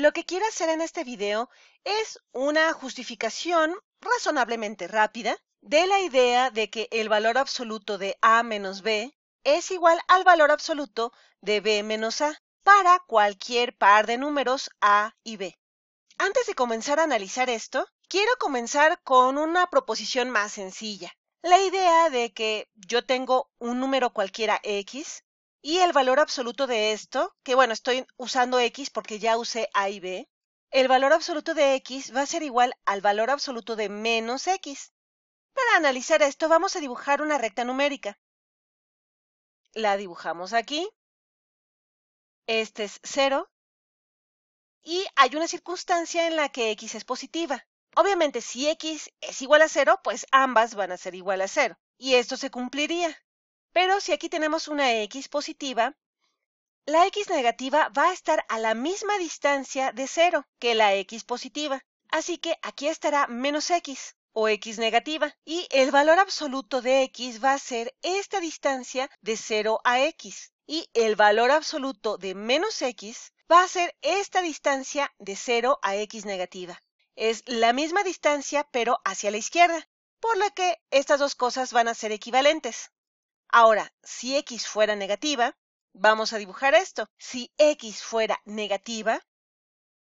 Lo que quiero hacer en este video es una justificación razonablemente rápida de la idea de que el valor absoluto de A menos B es igual al valor absoluto de B menos A para cualquier par de números A y B. Antes de comenzar a analizar esto, quiero comenzar con una proposición más sencilla. La idea de que yo tengo un número cualquiera X y el valor absoluto de esto, que bueno, estoy usando X porque ya usé A y B, el valor absoluto de X va a ser igual al valor absoluto de menos X. Para analizar esto vamos a dibujar una recta numérica. La dibujamos aquí. Este es 0. Y hay una circunstancia en la que X es positiva. Obviamente, si X es igual a 0, pues ambas van a ser igual a 0. Y esto se cumpliría. Pero si aquí tenemos una X positiva, la X negativa va a estar a la misma distancia de cero que la X positiva. Así que aquí estará menos X o X negativa. Y el valor absoluto de X va a ser esta distancia de 0 a X. Y el valor absoluto de menos X va a ser esta distancia de 0 a X negativa. Es la misma distancia pero hacia la izquierda, por lo que estas dos cosas van a ser equivalentes. Ahora, si x fuera negativa, vamos a dibujar esto. Si x fuera negativa,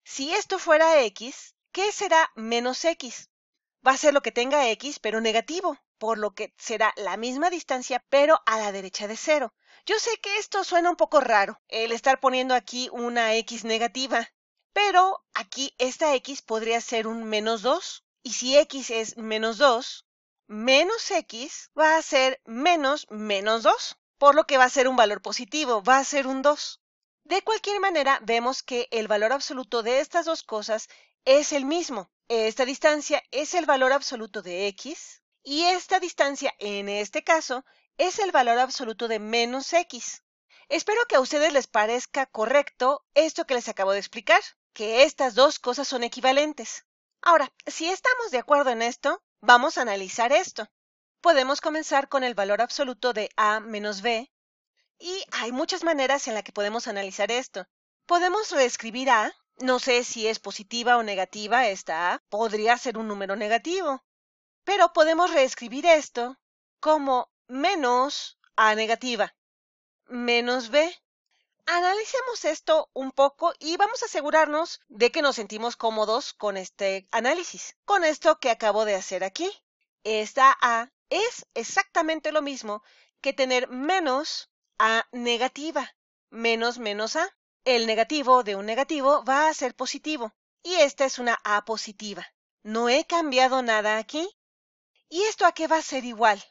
si esto fuera x, ¿qué será menos x? Va a ser lo que tenga x, pero negativo, por lo que será la misma distancia, pero a la derecha de cero. Yo sé que esto suena un poco raro, el estar poniendo aquí una x negativa, pero aquí esta x podría ser un menos 2, y si x es menos 2, menos x va a ser menos menos 2, por lo que va a ser un valor positivo, va a ser un 2. De cualquier manera, vemos que el valor absoluto de estas dos cosas es el mismo. Esta distancia es el valor absoluto de x y esta distancia, en este caso, es el valor absoluto de menos x. Espero que a ustedes les parezca correcto esto que les acabo de explicar, que estas dos cosas son equivalentes. Ahora, si estamos de acuerdo en esto, Vamos a analizar esto. Podemos comenzar con el valor absoluto de A menos B y hay muchas maneras en las que podemos analizar esto. Podemos reescribir A, no sé si es positiva o negativa esta A, podría ser un número negativo, pero podemos reescribir esto como menos A negativa, menos B, analicemos esto un poco y vamos a asegurarnos de que nos sentimos cómodos con este análisis, con esto que acabo de hacer aquí. Esta A es exactamente lo mismo que tener menos A negativa, menos menos A. El negativo de un negativo va a ser positivo y esta es una A positiva. No he cambiado nada aquí. ¿Y esto a qué va a ser igual?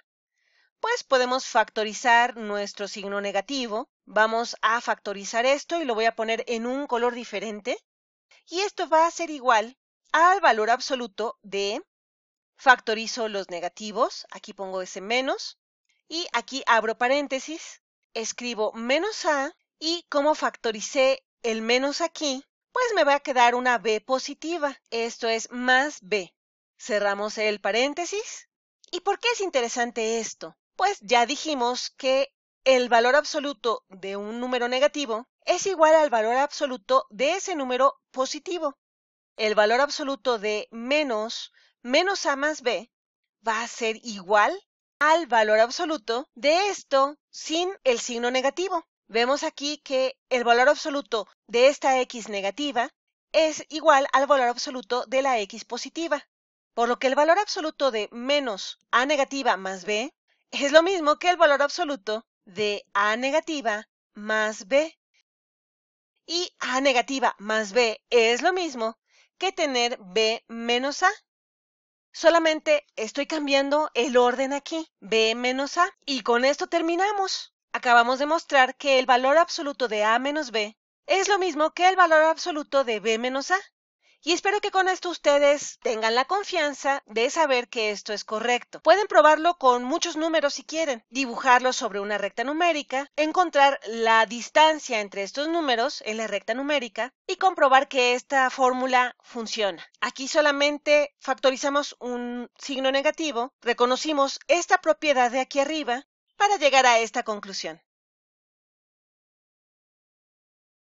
Pues podemos factorizar nuestro signo negativo Vamos a factorizar esto y lo voy a poner en un color diferente. Y esto va a ser igual al valor absoluto de factorizo los negativos, aquí pongo ese menos, y aquí abro paréntesis, escribo menos a, y como factoricé el menos aquí, pues me va a quedar una b positiva, esto es más b. Cerramos el paréntesis. ¿Y por qué es interesante esto? Pues ya dijimos que el valor absoluto de un número negativo es igual al valor absoluto de ese número positivo. El valor absoluto de menos menos a más b va a ser igual al valor absoluto de esto sin el signo negativo. Vemos aquí que el valor absoluto de esta x negativa es igual al valor absoluto de la x positiva, por lo que el valor absoluto de menos a negativa más b es lo mismo que el valor absoluto de A negativa más B. Y A negativa más B es lo mismo que tener B menos A. Solamente estoy cambiando el orden aquí, B menos A, y con esto terminamos. Acabamos de mostrar que el valor absoluto de A menos B es lo mismo que el valor absoluto de B menos A. Y espero que con esto ustedes tengan la confianza de saber que esto es correcto. Pueden probarlo con muchos números si quieren, dibujarlo sobre una recta numérica, encontrar la distancia entre estos números en la recta numérica y comprobar que esta fórmula funciona. Aquí solamente factorizamos un signo negativo, reconocimos esta propiedad de aquí arriba para llegar a esta conclusión.